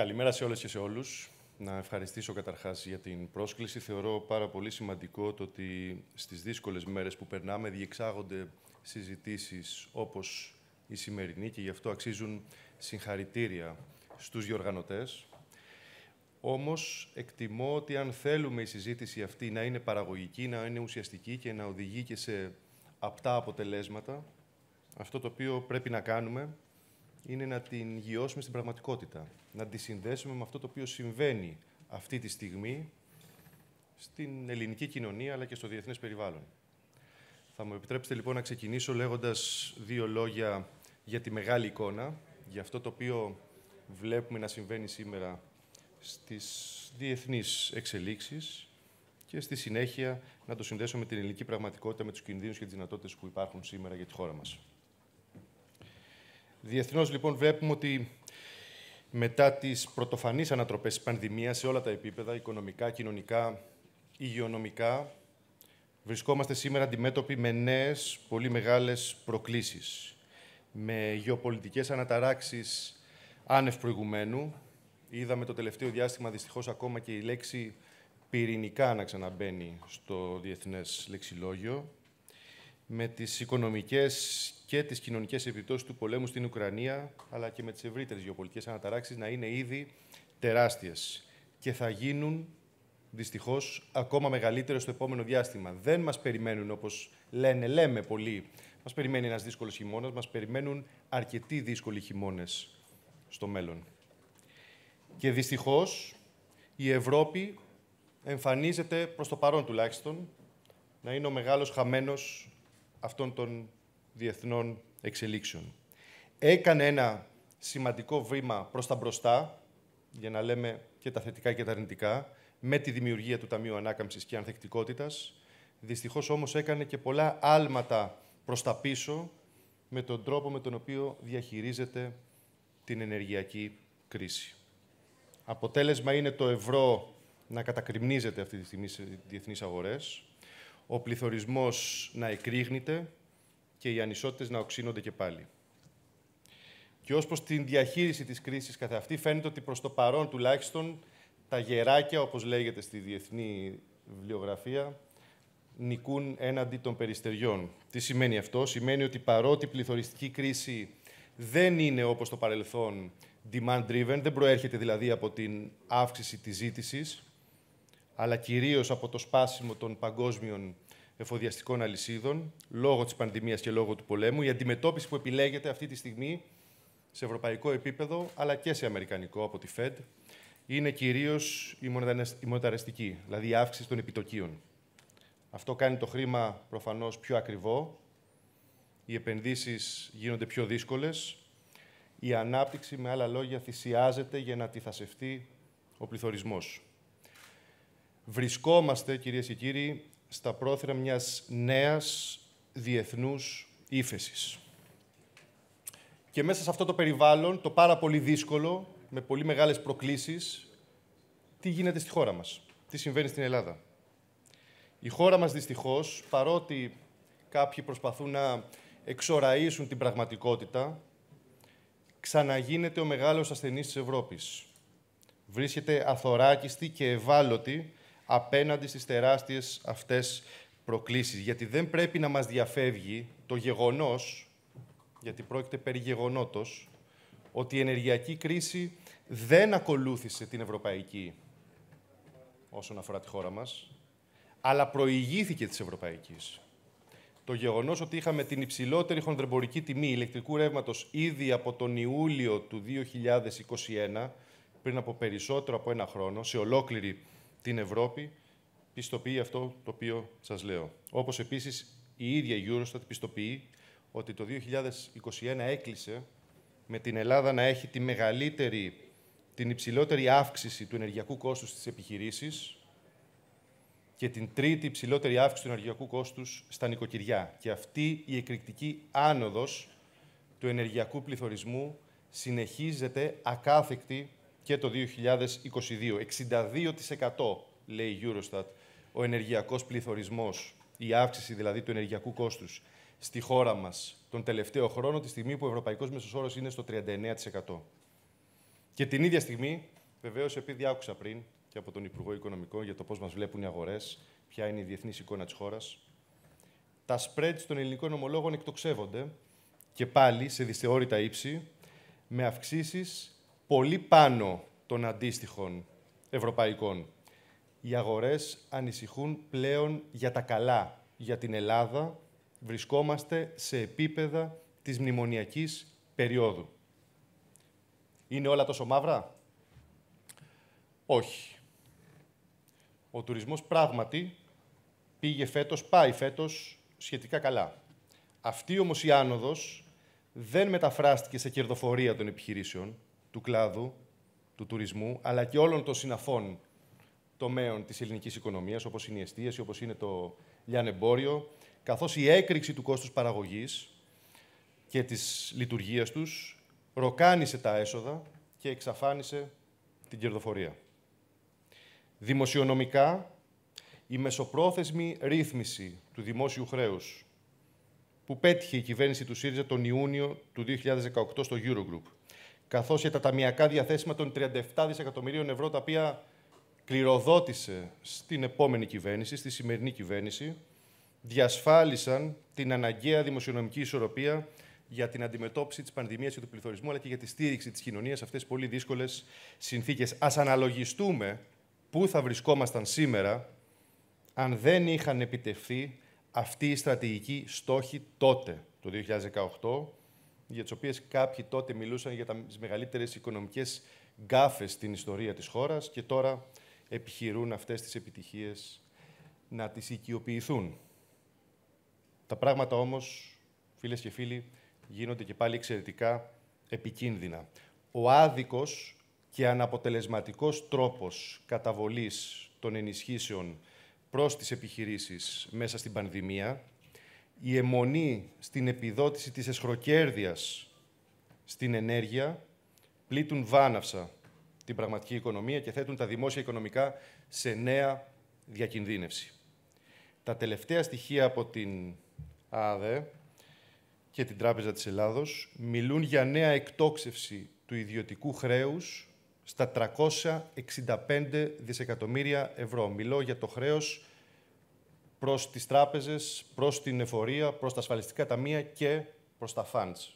Καλημέρα σε όλες και σε όλους. Να ευχαριστήσω καταρχάς για την πρόσκληση. Θεωρώ πάρα πολύ σημαντικό το ότι στις δύσκολες μέρες που περνάμε διεξάγονται συζητήσεις όπως η σημερινή και γι' αυτό αξίζουν συγχαρητήρια στους διοργανωτές. Όμως εκτιμώ ότι αν θέλουμε η συζήτηση αυτή να είναι παραγωγική, να είναι ουσιαστική και να οδηγεί και σε απτά αποτελέσματα, αυτό το οποίο πρέπει να κάνουμε είναι να την γιώσουμε στην πραγματικότητα. Να τη συνδέσουμε με αυτό το οποίο συμβαίνει αυτή τη στιγμή στην ελληνική κοινωνία αλλά και στο διεθνές περιβάλλον. Θα μου επιτρέψετε λοιπόν να ξεκινήσω λέγοντας δύο λόγια για τη μεγάλη εικόνα, για αυτό το οποίο βλέπουμε να συμβαίνει σήμερα στις διεθνείς εξελίξεις και στη συνέχεια να το συνδέσουμε με την ελληνική πραγματικότητα, με τους κινδύνους και τις δυνατότητες που υπάρχουν σήμερα για τη χώρα μας. Διεθνώς, λοιπόν, βλέπουμε ότι μετά τις πρωτοφανείς ανατροπές της πανδημίας σε όλα τα επίπεδα, οικονομικά, κοινωνικά, υγειονομικά, βρισκόμαστε σήμερα αντιμέτωποι με νέες, πολύ μεγάλες προκλήσεις. Με γεωπολιτικές αναταράξεις άνευ προηγουμένου. Είδαμε το τελευταίο διάστημα, δυστυχώς, ακόμα και η λέξη πυρηνικά να ξαναμπαίνει στο διεθνές λεξιλόγιο με τις οικονομικές και τις κοινωνικές επιπτώσεις του πολέμου στην Ουκρανία, αλλά και με τις ευρύτερες γεωπολιτικές αναταράξεις να είναι ήδη τεράστιες και θα γίνουν δυστυχώς ακόμα μεγαλύτερες στο επόμενο διάστημα. Δεν μας περιμένουν, όπως λένε, λέμε πολλοί, μας περιμένει ένας δύσκολος χειμώνας, μας περιμένουν αρκετοί δύσκολοι χειμώνες στο μέλλον. Και δυστυχώς η Ευρώπη εμφανίζεται, προς το παρόν τουλάχιστον, να είναι ο μεγάλος χαμένος αυτών των διεθνών εξελίξεων. Έκανε ένα σημαντικό βήμα προς τα μπροστά, για να λέμε και τα θετικά και τα αρνητικά, με τη δημιουργία του Ταμείου Ανάκαμψης και Ανθεκτικότητας. Δυστυχώς όμως έκανε και πολλά άλματα προς τα πίσω με τον τρόπο με τον οποίο διαχειρίζεται την ενεργειακή κρίση. Αποτέλεσμα είναι το ευρώ να κατακριμνίζεται αυτή τη στιγμή σε διεθνείς αγορές, ο πληθωρισμός να εκρήγνεται και οι ανισότητες να οξύνονται και πάλι. Και ως προς την διαχείριση της κρίσης καθ' αυτή, φαίνεται ότι προς το παρόν τουλάχιστον τα γεράκια, όπως λέγεται στη διεθνή βιβλιογραφία, νικούν έναντι των περιστεριών. Τι σημαίνει αυτό. Σημαίνει ότι παρότι η πληθωριστική κρίση δεν είναι όπως το παρελθόν demand-driven, δεν προέρχεται δηλαδή από την αύξηση της ζήτησης, αλλά κυρίως από το σπάσιμο των παγκόσμιων εφοδιαστικών αλυσίδων, λόγω της πανδημίας και λόγω του πολέμου, η αντιμετώπιση που επιλέγεται αυτή τη στιγμή σε ευρωπαϊκό επίπεδο, αλλά και σε αμερικανικό από τη ΦΕΔ, είναι κυρίως η μονεταρεστική, δηλαδή η αύξηση των επιτοκίων. Αυτό κάνει το χρήμα προφανώς πιο ακριβό, οι επενδύσεις γίνονται πιο δύσκολες, η ανάπτυξη, με άλλα λόγια, θυσιάζεται για να αντιθασευτεί ο πληθωρισμός. Βρισκόμαστε, κυρίες και κύριοι, στα πρόθυρα μιας νέας διεθνούς ύφεσης. Και μέσα σε αυτό το περιβάλλον, το πάρα πολύ δύσκολο, με πολύ μεγάλες προκλήσεις, τι γίνεται στη χώρα μας, τι συμβαίνει στην Ελλάδα. Η χώρα μας δυστυχώς, παρότι κάποιοι προσπαθούν να εξοραίσουν την πραγματικότητα, ξαναγίνεται ο μεγάλος ασθενής της Ευρώπης. Βρίσκεται αθωράκιστη και ευάλωτη απέναντι στις τεράστιες αυτές προκλήσεις. Γιατί δεν πρέπει να μας διαφεύγει το γεγονός, γιατί πρόκειται περί γεγονότος, ότι η ενεργειακή κρίση δεν ακολούθησε την ευρωπαϊκή όσον αφορά τη χώρα μας, αλλά προηγήθηκε της ευρωπαϊκής. Το γεγονός ότι είχαμε την υψηλότερη χονδρεμπορική τιμή ηλεκτρικού ρεύματος ήδη από τον Ιούλιο του 2021, πριν από περισσότερο από ένα χρόνο, σε ολόκληρη την Ευρώπη πιστοποιεί αυτό το οποίο σας λέω. Όπως επίσης η ίδια η Eurostat πιστοποιεί ότι το 2021 έκλεισε με την Ελλάδα να έχει τη μεγαλύτερη, την υψηλότερη αύξηση του ενεργειακού κόστους στις επιχειρήσεις και την τρίτη υψηλότερη αύξηση του ενεργειακού κόστους στα νοικοκυριά. Και αυτή η εκρηκτική άνοδος του ενεργειακού πληθωρισμού συνεχίζεται ακάθεκτη και το 2022. 62% λέει η Eurostat ο ενεργειακός πληθωρισμός, η αύξηση δηλαδή του ενεργειακού κόστους στη χώρα μας τον τελευταίο χρόνο, τη στιγμή που ο ευρωπαϊκός Μεσοσόρος είναι στο 39%. Και την ίδια στιγμή, βεβαίως επειδή άκουσα πριν και από τον Υπουργό Οικονομικών για το πώς μας βλέπουν οι αγορές, ποια είναι η διεθνής εικόνα της χώρας, τα spreads των ελληνικών ομολόγων εκτοξεύονται και πάλι σε δυσθεώρητα ύψη, με αυξήσεις πολύ πάνω των αντίστοιχων ευρωπαϊκών. Οι αγορές ανησυχούν πλέον για τα καλά. Για την Ελλάδα βρισκόμαστε σε επίπεδα της μνημονιακής περίοδου. Είναι όλα τόσο μαύρα? Όχι. Ο τουρισμός πράγματι πήγε φέτος, πάει φέτος σχετικά καλά. Αυτή όμως η άνοδος δεν μεταφράστηκε σε κερδοφορία των επιχειρήσεων, του κλάδου του τουρισμού, αλλά και όλων των συναφών τομέων της ελληνικής οικονομίας, όπως είναι η εστίαση, όπως είναι το λιανεμπόριο, καθώς η έκρηξη του κόστους παραγωγής και της λειτουργίας τους ροκάνισε τα έσοδα και εξαφάνισε την κερδοφορία. Δημοσιονομικά, η μεσοπρόθεσμη ρύθμιση του δημόσιου χρέους που πέτυχε η κυβέρνηση του ΣΥΡΙΖΑ τον Ιούνιο του 2018 στο Eurogroup καθώς και τα ταμιακά διαθέσιμα των 37 δισεκατομμυρίων ευρώ τα οποία κληροδότησε στην επόμενη κυβέρνηση, στη σημερινή κυβέρνηση, διασφάλισαν την αναγκαία δημοσιονομική ισορροπία για την αντιμετώπιση της πανδημίας και του πληθωρισμού, αλλά και για τη στήριξη της κοινωνίας σε αυτές τις πολύ δύσκολες συνθήκες. Ας αναλογιστούμε πού θα βρισκόμασταν σήμερα αν δεν είχαν επιτευχθεί αυτοί οι στρατηγικοί στόχοι τότε, το 2018, για τις οποίες κάποιοι τότε μιλούσαν για τις μεγαλύτερες οικονομικές γκάφες στην ιστορία της χώρας και τώρα επιχειρούν αυτές τις επιτυχίες να τις οικειοποιηθούν. Τα πράγματα όμως, φίλες και φίλοι, γίνονται και πάλι εξαιρετικά επικίνδυνα. Ο άδικος και αναποτελεσματικός τρόπος καταβολής των ενισχύσεων προς τις επιχειρήσεις μέσα στην πανδημία η αιμονή στην επιδότηση της εσχροκέρδειας στην ενέργεια πλήττουν βάναυσα την πραγματική οικονομία και θέτουν τα δημόσια οικονομικά σε νέα διακινδύνευση. Τα τελευταία στοιχεία από την ΑΔΕ και την Τράπεζα της Ελλάδος μιλούν για νέα εκτόξευση του ιδιωτικού χρέους στα 365 δισεκατομμύρια ευρώ. Μιλώ για το χρέος προς τις τράπεζες, προς την εφορία, προς τα ασφαλιστικά ταμεία και προς τα funds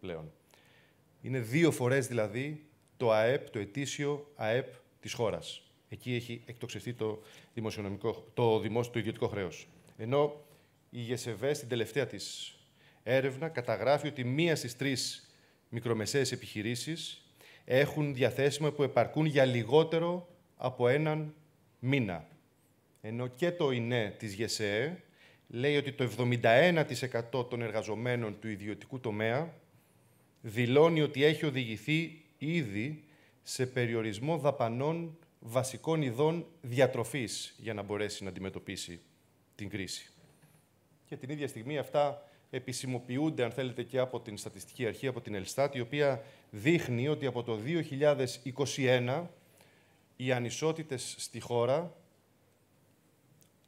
πλέον. Είναι δύο φορές δηλαδή το ΑΕΠ, το ετήσιο ΑΕΠ της χώρας. Εκεί έχει εκτοξευθεί το, δημοσιονομικό, το, δημόσιο, το ιδιωτικό χρέος. Ενώ η ΓΕΣΕΒΕ στην τελευταία της έρευνα καταγράφει ότι μία στις τρεις μικρομεσαίες επιχειρήσεις έχουν διαθέσιμα που επαρκούν για λιγότερο από έναν μήνα ενώ και το ΙΝΕ της ΓΕΣΕΕ λέει ότι το 71% των εργαζομένων του ιδιωτικού τομέα δηλώνει ότι έχει οδηγηθεί ήδη σε περιορισμό δαπανών βασικών ειδών διατροφής για να μπορέσει να αντιμετωπίσει την κρίση. Και την ίδια στιγμή αυτά επισημοποιούνται, αν θέλετε, και από την Στατιστική Αρχή, από την Ελστάτ, η οποία δείχνει ότι από το 2021 οι ανισότητες στη χώρα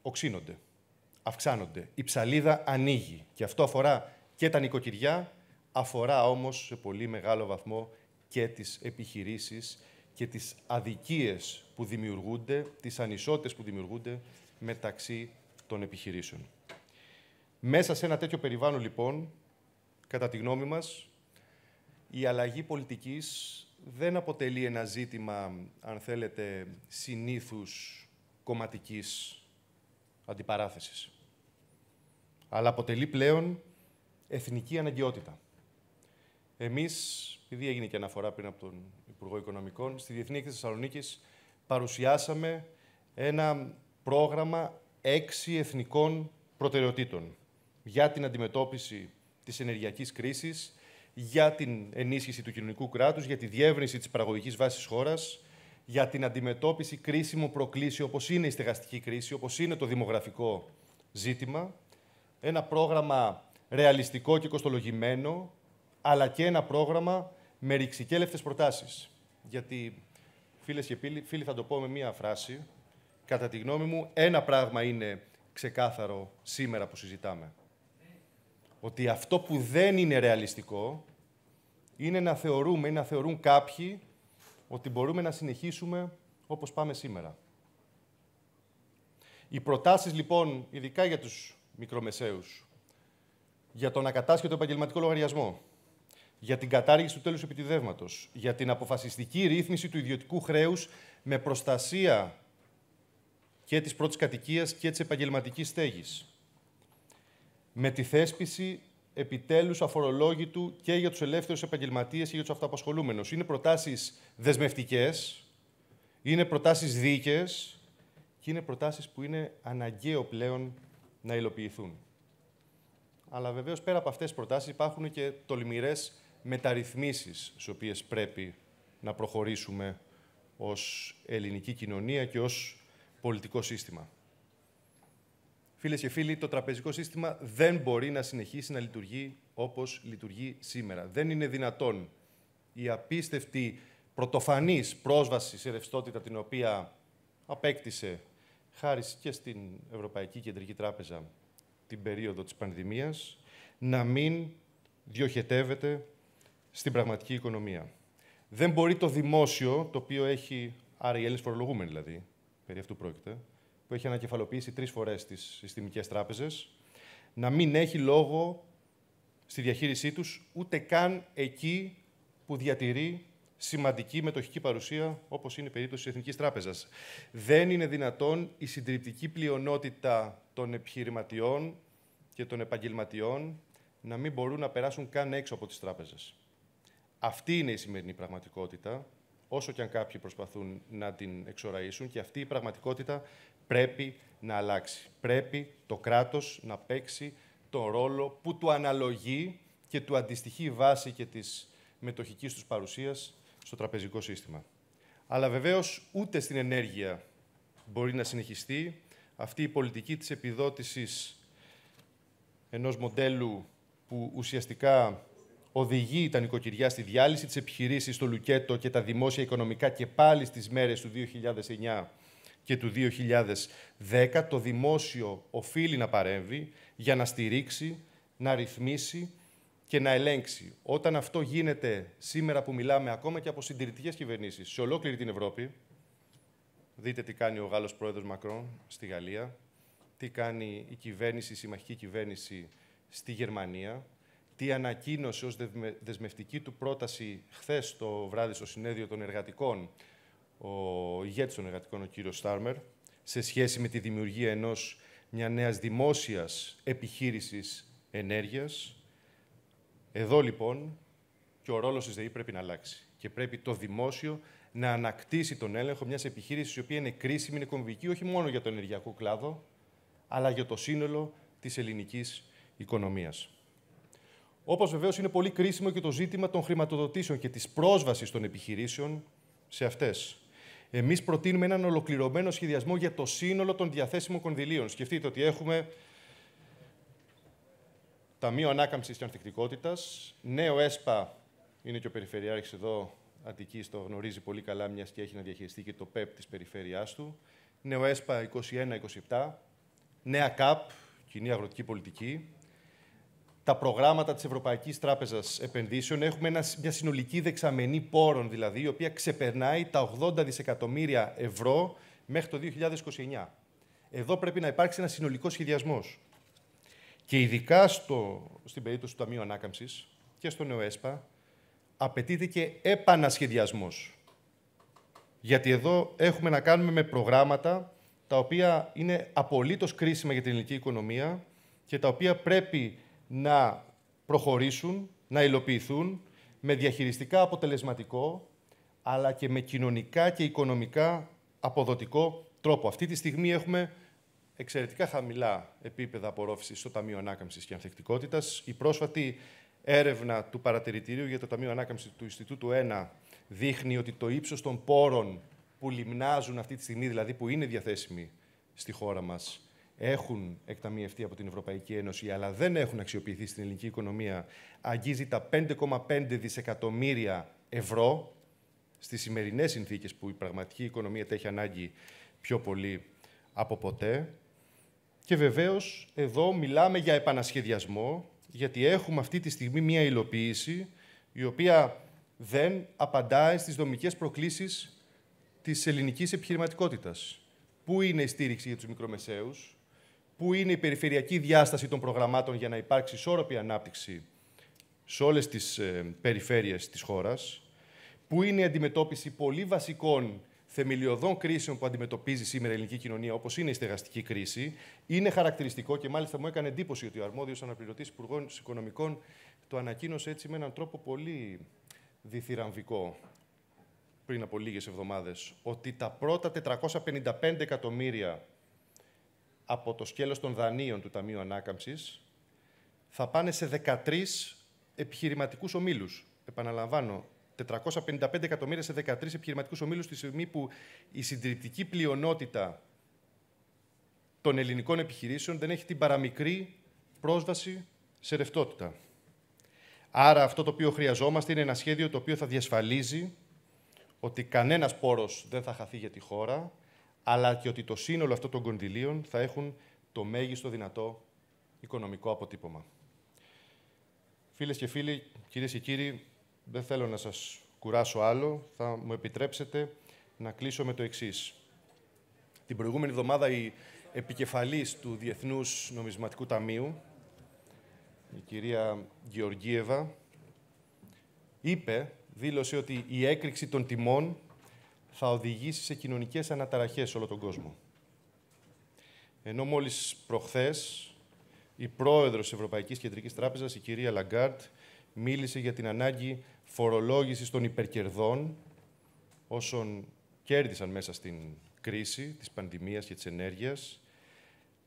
οξύνονται, αυξάνονται. Η ψαλίδα ανοίγει και αυτό αφορά και τα νοικοκυριά, αφορά όμως σε πολύ μεγάλο βαθμό και τις επιχειρήσεις και τις αδικίες που δημιουργούνται, τις ανισότητες που δημιουργούνται μεταξύ των επιχειρήσεων. Μέσα σε ένα τέτοιο περιβάλλον, λοιπόν, κατά τη γνώμη μας, η αλλαγή πολιτικής δεν αποτελεί ένα ζήτημα, αν θέλετε, συνήθους κομματικής αντιπαράθεσης. Αλλά αποτελεί πλέον εθνική αναγκαιότητα. Εμείς, επειδή έγινε και αναφορά πριν από τον Υπουργό Οικονομικών, στη Διεθνή Έκθεση Θεσσαλονίκης παρουσιάσαμε ένα πρόγραμμα έξι εθνικών προτεραιοτήτων για την αντιμετώπιση της ενεργειακής κρίσης, για την ενίσχυση του κοινωνικού κράτους, για τη διεύρυνση της παραγωγικής βάσης χώρας, για την αντιμετώπιση κρίσιμων προκλήσεων, όπως είναι η στεγαστική κρίση, όπως είναι το δημογραφικό ζήτημα, ένα πρόγραμμα ρεαλιστικό και κοστολογημένο, αλλά και ένα πρόγραμμα με ρηξικέλευτες προτάσεις. Γιατί, φίλες και φίλοι, φίλοι, θα το πω με μία φράση, κατά τη γνώμη μου, ένα πράγμα είναι ξεκάθαρο σήμερα που συζητάμε. Ότι αυτό που δεν είναι ρεαλιστικό είναι να θεωρούμε ή να θεωρούν κάποιοι ότι μπορούμε να συνεχίσουμε όπως πάμε σήμερα. Οι προτάσεις, λοιπόν, ειδικά για τους μικρομεσαίους, για τον ακατάσχετο επαγγελματικό λογαριασμό, για την κατάργηση του τέλους επιτιδεύματος, για την αποφασιστική ρύθμιση του ιδιωτικού χρέους με προστασία και της πρώτης κατοικίας και της επαγγελματικής στέγης, με τη θέσπιση επιτέλους αφορολόγητου και για τους ελεύθερους επαγγελματίες και για τους αυτοαπασχολούμενους. Είναι προτάσεις δεσμευτικές, είναι προτάσεις δίκαιε και είναι προτάσεις που είναι αναγκαίο πλέον να υλοποιηθούν. Αλλά βεβαίως πέρα από αυτές τις προτάσεις υπάρχουν και τολμηρές μεταρρυθμίσεις, στις οποίες πρέπει να προχωρήσουμε ως ελληνική κοινωνία και ως πολιτικό σύστημα. Φίλες και φίλοι, το τραπεζικό σύστημα δεν μπορεί να συνεχίσει να λειτουργεί όπως λειτουργεί σήμερα. Δεν είναι δυνατόν η απίστευτη πρωτοφανής πρόσβαση σε ρευστότητα την οποία απέκτησε χάρη και στην Ευρωπαϊκή Κεντρική Τράπεζα την περίοδο της πανδημίας, να μην διοχετεύεται στην πραγματική οικονομία. Δεν μπορεί το δημόσιο, το οποίο έχει, άρα οι Έλληνες φορολογούμενοι δηλαδή, περί αυτού πρόκειται, που έχει ανακεφαλοποιήσει τρεις φορές τις συστημικές τράπεζες, να μην έχει λόγο στη διαχείρισή τους ούτε καν εκεί που διατηρεί σημαντική μετοχική παρουσία, όπως είναι η περίπτωση της Εθνικής Τράπεζας. Δεν είναι δυνατόν η συντριπτική πλειονότητα των επιχειρηματιών και των επαγγελματιών να μην μπορούν να περάσουν καν έξω από τις τράπεζες. Αυτή είναι η σημερινή πραγματικότητα όσο και αν κάποιοι προσπαθούν να την εξοραίσουν και αυτή η πραγματικότητα πρέπει να αλλάξει. Πρέπει το κράτος να παίξει τον ρόλο που του αναλογεί και του αντιστοιχεί βάση και της μετοχικής τους παρουσίας στο τραπεζικό σύστημα. Αλλά βεβαίως ούτε στην ενέργεια μπορεί να συνεχιστεί αυτή η πολιτική της επιδότησης ενός μοντέλου που ουσιαστικά οδηγεί τα νοικοκυριά στη διάλυση της επιχειρήσης στο Λουκέτο και τα δημόσια οικονομικά και πάλι στις μέρες του 2009 και του 2010, το δημόσιο οφείλει να παρέμβει για να στηρίξει, να ρυθμίσει και να ελέγξει. Όταν αυτό γίνεται σήμερα που μιλάμε ακόμα και από συντηρητικές κυβερνήσεις σε ολόκληρη την Ευρώπη, δείτε τι κάνει ο Γάλλος πρόεδρος Μακρόν στη Γαλλία, τι κάνει η κυβέρνηση, η συμμαχική κυβέρνηση στη Γερμανία, τι ανακοίνωσε ως δεσμευτική του πρόταση χθες το βράδυ στο συνέδριο των εργατικών ο ηγέτης των εργατικών, ο κύριος Στάρμερ, σε σχέση με τη δημιουργία ενός μια νέας δημόσιας επιχείρησης ενέργειας. Εδώ λοιπόν και ο ρόλος της ΔΕΗ πρέπει να αλλάξει και πρέπει το δημόσιο να ανακτήσει τον έλεγχο μιας επιχείρησης η οποία είναι κρίσιμη, είναι κομβική όχι μόνο για τον ενεργειακό κλάδο, αλλά για το σύνολο της ελληνικής οικονομίας. Όπως βεβαίως είναι πολύ κρίσιμο και το ζήτημα των χρηματοδοτήσεων και της πρόσβασης των επιχειρήσεων σε αυτές. Εμείς προτείνουμε έναν ολοκληρωμένο σχεδιασμό για το σύνολο των διαθέσιμων κονδυλίων. Σκεφτείτε ότι έχουμε Ταμείο Ανάκαμψης και Ανθεκτικότητας, νέο ΕΣΠΑ, είναι και ο Περιφερειάρχης εδώ, Αντική, το γνωρίζει πολύ καλά, μιας και έχει να διαχειριστεί και το ΠΕΠ της περιφέρειάς του. Νέο ΕΣΠΑ 21-27, νέα ΚΑΠ, Κοινή Αγροτική Πολιτική, τα προγράμματα της Ευρωπαϊκής Τράπεζας Επενδύσεων. Έχουμε μια συνολική δεξαμενή πόρων, δηλαδή, η οποία ξεπερνάει τα 80 δισεκατομμύρια ευρώ μέχρι το 2029. Εδώ πρέπει να υπάρξει ένα συνολικό σχεδιασμός. Και ειδικά στο, στην περίπτωση του Ταμείου Ανάκαμψης και στο ΝΕΟΕΣΠΑ, απαιτείται και επανασχεδιασμός. Γιατί εδώ έχουμε να κάνουμε με προγράμματα τα οποία είναι απολύτως κρίσιμα για την ελληνική οικονομία και τα οποία πρέπει να προχωρήσουν, να υλοποιηθούν με διαχειριστικά αποτελεσματικό, αλλά και με κοινωνικά και οικονομικά αποδοτικό τρόπο. Αυτή τη στιγμή έχουμε εξαιρετικά χαμηλά επίπεδα απορρόφησης στο Ταμείο Ανάκαμψης και Ανθεκτικότητας. Η πρόσφατη έρευνα του παρατηρητηρίου για το Ταμείο Ανάκαμψης του Ινστιτούτου 1 δείχνει ότι το ύψος των πόρων που λιμνάζουν αυτή τη στιγμή, δηλαδή που είναι διαθέσιμοι στη χώρα μας, έχουν εκταμιευτεί από την Ευρωπαϊκή Ένωση, αλλά δεν έχουν αξιοποιηθεί στην ελληνική οικονομία, αγγίζει τα 5,5 δισεκατομμύρια ευρώ στις σημερινές συνθήκες που η πραγματική οικονομία τα έχει ανάγκη πιο πολύ από ποτέ. Και βεβαίως εδώ μιλάμε για επανασχεδιασμό, γιατί έχουμε αυτή τη στιγμή μία υλοποίηση η οποία δεν απαντάει στις δομικές προκλήσεις της ελληνικής επιχειρηματικότητας. Πού είναι η στήριξη για τους μικρομεσαίους, που είναι η περιφερειακή διάσταση των προγραμμάτων για να υπάρξει ισόρροπη ανάπτυξη σε όλες τις ε, περιφέρειες της χώρας, που είναι η αντιμετώπιση πολύ βασικών θεμελιωδών κρίσεων που αντιμετωπίζει σήμερα η ελληνική κοινωνία, όπως είναι η στεγαστική κρίση, είναι χαρακτηριστικό και μάλιστα μου έκανε εντύπωση ότι ο Αρμόδιος, αναπληρωτής Υπουργών Οικονομικών το ανακοίνωσε έτσι με έναν τρόπο πολύ διθυραμβικό πριν από λίγες εβδομάδες, ότι τα πρώτα 455 εκατομμύρια από το σκέλος των δανείων του Ταμείου Ανάκαμψης θα πάνε σε 13 επιχειρηματικούς ομίλους. Επαναλαμβάνω, 455 εκατομμύρια σε 13 επιχειρηματικούς ομίλους τη στιγμή που η συντηρητική πλειονότητα των ελληνικών επιχειρήσεων δεν έχει την παραμικρή πρόσβαση σε ρευτότητα. Άρα αυτό το οποίο χρειαζόμαστε είναι ένα σχέδιο το οποίο θα διασφαλίζει ότι κανένας πόρος δεν θα χαθεί για τη χώρα, αλλά και ότι το σύνολο αυτών των κονδυλίων θα έχουν το μέγιστο δυνατό οικονομικό αποτύπωμα. Φίλες και φίλοι, κυρίες και κύριοι, δεν θέλω να σας κουράσω άλλο. Θα μου επιτρέψετε να κλείσω με το εξής. Την προηγούμενη εβδομάδα η επικεφαλής του Διεθνούς Νομισματικού Ταμείου, η κυρία Γεωργίεβα, είπε, δήλωσε ότι η έκρηξη των τιμών θα οδηγήσει σε κοινωνικές αναταραχές σε όλο τον κόσμο. Ενώ μόλις προχθές η πρόεδρος της Ευρωπαϊκής Κεντρικής Τράπεζας, η κυρία Λαγκάρτ, μίλησε για την ανάγκη φορολόγησης των υπερκερδών όσων κέρδισαν μέσα στην κρίση της πανδημίας και της ενέργειας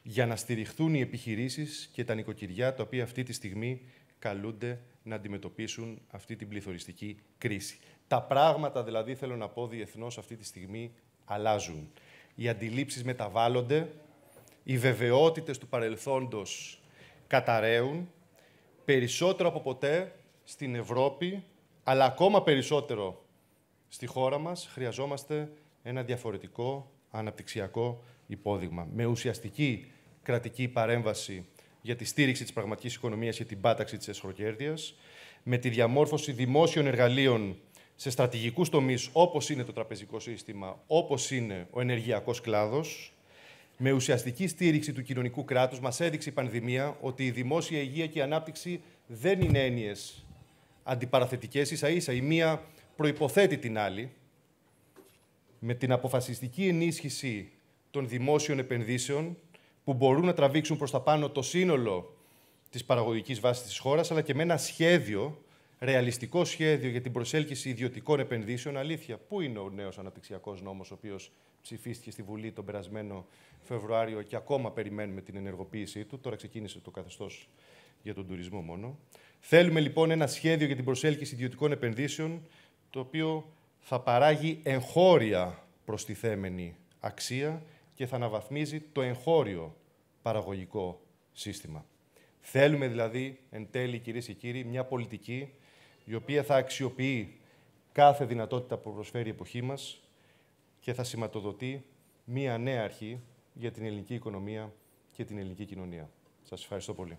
για να στηριχθούν οι επιχειρήσεις και τα νοικοκυριά τα οποία αυτή τη στιγμή καλούνται να αντιμετωπίσουν αυτή την πληθωριστική κρίση. Τα πράγματα, δηλαδή, θέλω να πω διεθνώς αυτή τη στιγμή αλλάζουν. Οι αντιλήψεις μεταβάλλονται, οι βεβαιότητες του παρελθόντος καταραίουν, περισσότερο από ποτέ στην Ευρώπη, αλλά ακόμα περισσότερο στη χώρα μας, χρειαζόμαστε ένα διαφορετικό αναπτυξιακό υπόδειγμα. Με ουσιαστική κρατική παρέμβαση για τη στήριξη της πραγματικής οικονομίας και την πάταξη της εσχροκέρδειας, με τη διαμόρφωση δημόσιων εργαλείων σε στρατηγικούς τομείς, όπως είναι το τραπεζικό σύστημα, όπως είναι ο ενεργειακός κλάδος, με ουσιαστική στήριξη του κοινωνικού κράτους, μας έδειξε η πανδημία ότι η δημόσια υγεία και η ανάπτυξη δεν είναι έννοιες αντιπαραθετικές ίσα ίσα η μία προποθέτει την άλλη, με την αποφασιστική ενίσχυση των δημόσιων επενδύσεων που μπορούν να τραβήξουν προς τα πάνω το σύνολο της παραγωγικής βάσης της χώρας, αλλά και με ένα σχέδιο, ρεαλιστικό σχέδιο για την προσέλκυση ιδιωτικών επενδύσεων. Αλήθεια, πού είναι ο νέος αναπτυξιακός νόμος, ο οποίος ψηφίστηκε στη Βουλή τον περασμένο Φεβρουάριο και ακόμα περιμένουμε την ενεργοποίησή του. Τώρα ξεκίνησε το καθεστώς για τον τουρισμό μόνο. Θέλουμε λοιπόν ένα σχέδιο για την προσέλκυση ιδιωτικών επενδύσεων, το οποίο θα παράγει εγχώρια προστιθέμενη αξία και θα αναβαθμίζει το εγχώριο παραγωγικό σύστημα. Θέλουμε δηλαδή, εν τέλει, κυρίες και κύριοι, μια πολιτική η οποία θα αξιοποιεί κάθε δυνατότητα που προσφέρει η εποχή μας και θα σηματοδοτεί μία νέα αρχή για την ελληνική οικονομία και την ελληνική κοινωνία. Σας ευχαριστώ πολύ.